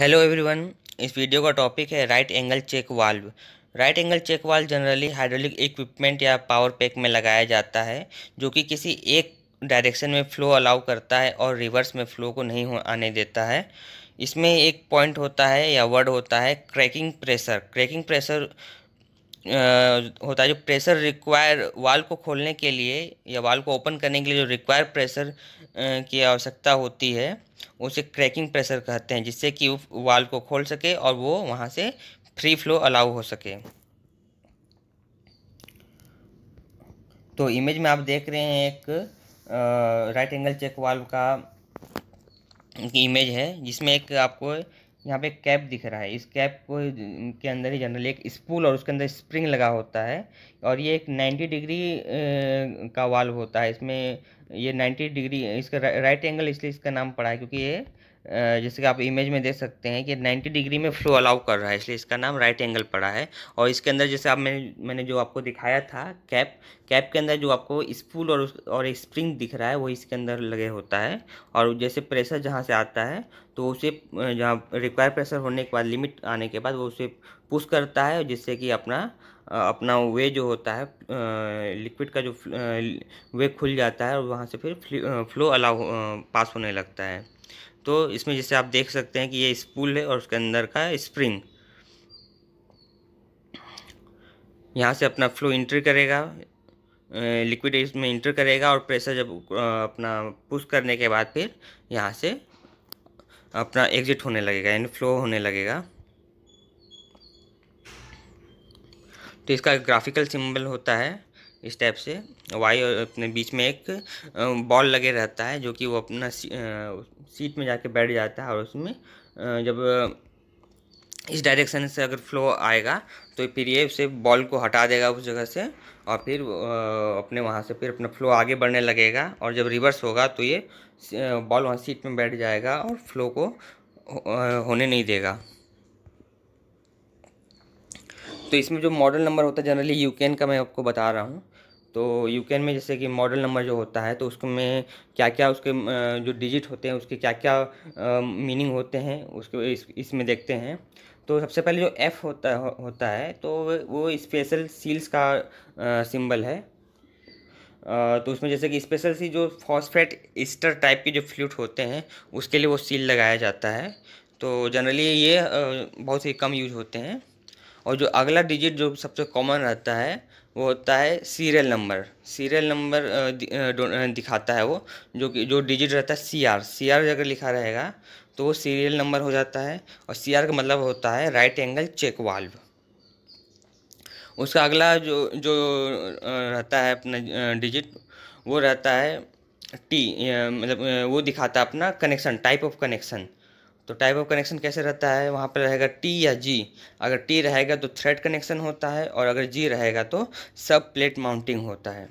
hello everyone इस video का topic है right angle check valve right angle check valve generally hydraulic equipment या power pack में लगाया जाता है जो कि किसी एक डायरेक्शन में फ़्लो अलाउ करता है और रिवर्स में फ़्लो को नहीं हो आने देता है इसमें एक पॉइंट होता है या वर्ड होता है क्रैकिंग प्रेशर क्रैकिंग प्रेशर होता है जो प्रेशर रिक्वायर वाल को खोलने के लिए या वाल को ओपन करने के लिए जो रिक्वायर प्रेशर की आवश्यकता होती है उसे क्रैकिंग प्रेशर कहते हैं जिससे कि वाल को खोल सके और वो वहाँ से फ्री फ्लो अलाउ हो सके तो इमेज में आप देख रहे हैं एक राइट एंगल चेक वाल्व का इमेज है जिसमें एक आपको यहाँ पे कैप दिख रहा है इस कैप को के अंदर ही जनरली एक स्पूल और उसके अंदर स्प्रिंग लगा होता है और ये एक 90 डिग्री का वाल्व होता है इसमें ये 90 डिग्री इसका रा, राइट एंगल इसलिए इसका नाम पड़ा है क्योंकि ये जैसे कि आप इमेज में देख सकते हैं कि 90 डिग्री में फ्लो अलाउ कर रहा है इसलिए इसका नाम राइट एंगल पड़ा है और इसके अंदर जैसे आप मैंने मैंने जो आपको दिखाया था कैप कैप के अंदर जो आपको स्पूल और और स्प्रिंग दिख रहा है वो इसके अंदर लगे होता है और जैसे प्रेशर जहाँ से आता है तो उसे जहाँ रिक्वायर प्रेशर होने के बाद लिमिट आने के बाद वो उसे पुश करता है जिससे कि अपना अपना वे जो होता है लिक्विड का जो वे खुल जाता है और वहाँ से फिर फ्लो अलाउ पास होने लगता है तो इसमें जैसे आप देख सकते हैं कि ये स्पूल है और उसके अंदर का स्प्रिंग यहाँ से अपना फ्लो इंटर करेगा लिक्विड इसमें इंटर करेगा और प्रेशर जब अपना पुश करने के बाद फिर यहाँ से अपना एग्जिट होने लगेगा यानी फ्लो होने लगेगा तो इसका ग्राफिकल सिंबल होता है इस टाइप से वाई और अपने बीच में एक बॉल लगे रहता है जो कि वो अपना सीट में जाके बैठ जाता है और उसमें जब इस डायरेक्शन से अगर फ्लो आएगा तो फिर ये उसे बॉल को हटा देगा उस जगह से और फिर अपने वहाँ से फिर अपना फ्लो आगे बढ़ने लगेगा और जब रिवर्स होगा तो ये बॉल वहाँ सीट में बैठ जाएगा और फ्लो को होने नहीं देगा तो इसमें जो मॉडल नंबर होता है जनरली यूकेन का मैं आपको बता रहा हूँ तो यूकेन में जैसे कि मॉडल नंबर जो होता है तो उसमें क्या क्या उसके जो डिजिट होते हैं उसके क्या क्या मीनिंग होते हैं इसमें इस इसमें देखते हैं तो सबसे पहले जो एफ़ होता हो, होता है तो वो स्पेशल सील्स का सिंबल है तो उसमें जैसे कि स्पेशल सी जो फॉस्फेट इस्टर टाइप के जो फ्लूट होते हैं उसके लिए वो सील लगाया जाता है तो जनरली ये बहुत ही कम यूज होते हैं और जो अगला डिजिट जो सबसे कॉमन रहता है वो होता है सीरियल नंबर सीरियल नंबर दिखाता है वो जो कि जो डिजिट रहता है सी आर सी आर अगर लिखा रहेगा तो वो सीरियल नंबर हो जाता है और सी आर का मतलब होता है राइट एंगल चेक वाल्व उसका अगला जो जो रहता है अपना डिजिट वो रहता है टी मतलब वो दिखाता है अपना कनेक्शन टाइप ऑफ कनेक्शन तो टाइप ऑफ कनेक्शन कैसे रहता है वहाँ पर रहेगा टी या जी अगर टी रहेगा तो थ्रेड कनेक्शन होता है और अगर जी रहेगा तो सब प्लेट माउंटिंग होता है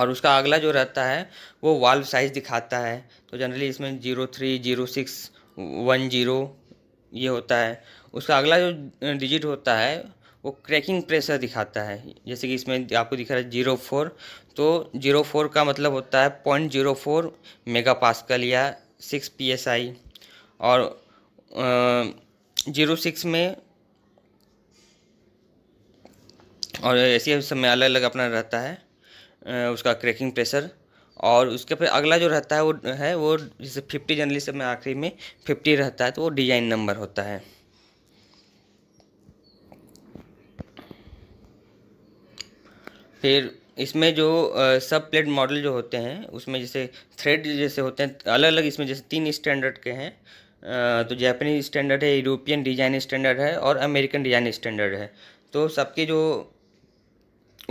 और उसका अगला जो रहता है वो वाल्व साइज़ दिखाता है तो जनरली इसमें zero three zero six one zero ये होता है उसका अगला जो डिजिट होता है वो क्रैकिंग प्रेशर दिखाता है जैसे कि इसमें आपको दिख रहा है जीरो फोर तो जीरो फोर का मतलब होता है point zero four mega pascal या सिक्स पी एस आई और जीरो सिक्स में और ऐसे सब में अलग अलग अपना रहता है उसका क्रैकिंग प्रेशर और उसके फिर अगला जो रहता है वो है वो जैसे फिफ्टी जनरली सब में आखिरी में फिफ्टी रहता है तो वो डिजाइन नंबर होता है फिर इसमें जो सब प्लेट मॉडल जो होते हैं उसमें जैसे थ्रेड जैसे होते हैं अलग अलग इसमें जैसे तीन स्टैंडर्ड के हैं तो जापानी स्टैंडर्ड है यूरोपियन डिजाइन स्टैंडर्ड है और अमेरिकन डिजाइन स्टैंडर्ड है तो सबके जो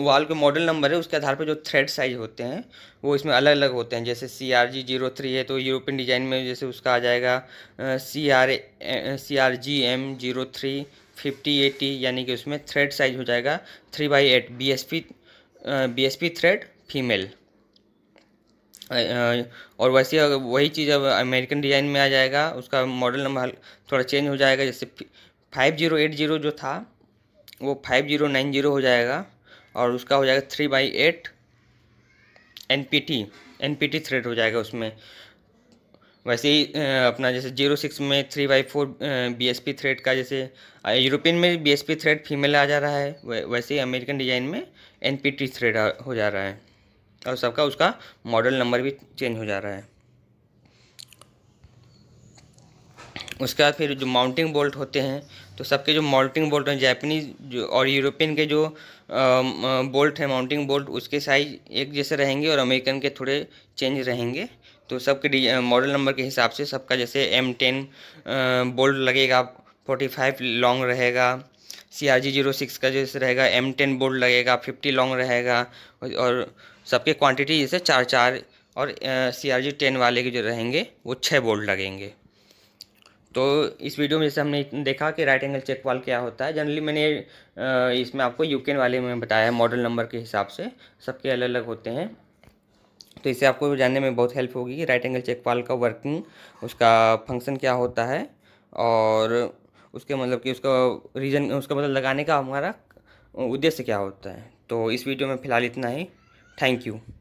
वाल के मॉडल नंबर है उसके आधार पर जो थ्रेड साइज होते हैं वो इसमें अलग अलग होते हैं जैसे C R G zero three है तो यूरोपियन डिज़ाइन में जैसे उसका आ जाएगा C R C R G M zero three fifty eighty यानी कि उसमें थ्रेड साइज हो जाएगा three by eight B S P B S P thread female और वैसे वही चीज़ अब अमेरिकन डिज़ाइन में आ जाएगा उसका मॉडल नंबर थोड़ा चेंज हो जाएगा जैसे फाइव जीरो एट जीरो जो था वो फाइव जीरो नाइन जीरो हो जाएगा और उसका हो जाएगा three by eight N P T N P T thread हो जाएगा उसमें वैसे ही अपना जैसे जीरो सिक्स में three by four B S P thread का जैसे यूरोपियन में B S P thread female आ जा रहा है वैसे ही अमेरिकन डिजाइन में एन पी टी थ्रेड हो जा रहा है और सबका उसका मॉडल नंबर भी चेंज हो जा रहा है उसके बाद फिर जो माउंटिंग बोल्ट होते हैं तो सबके जो माउंटिंग बोल्ट हैं जैपनीज जो और यूरोपियन के जो बोल्ट हैं माउंटिंग बोल्ट उसके साइज़ एक जैसे रहेंगे और अमेरिकन के थोड़े चेंज रहेंगे तो सबके मॉडल नंबर के हिसाब से सबका जैसे एम टेन बोल्ट लगेगा फोर्टी फाइव लॉन्ग रहेगा C R G zero six का जैसे रहेगा एम टेन बोल्ट लगेगा फिफ्टी लॉन्ग रहेगा और सबके क्वांटिटी जैसे चार चार और सी आर जी टेन वाले के जो रहेंगे वो छः बोल्ट लगेंगे तो इस वीडियो में जैसे हमने देखा कि राइट एंगल चेक वाल क्या होता है जनरली मैंने इसमें आपको यूकेन वाले में बताया है मॉडल नंबर के हिसाब से सबके अलग अलग होते हैं तो इससे आपको जानने में बहुत हेल्प होगी कि राइट एंगल चेक वाल का वर्किंग उसका फंक्शन क्या होता है और उसके मतलब कि उसका रीज़न उसका मतलब लगाने का हमारा उद्देश्य क्या होता है तो इस वीडियो में फ़िलहाल इतना ही थैंक यू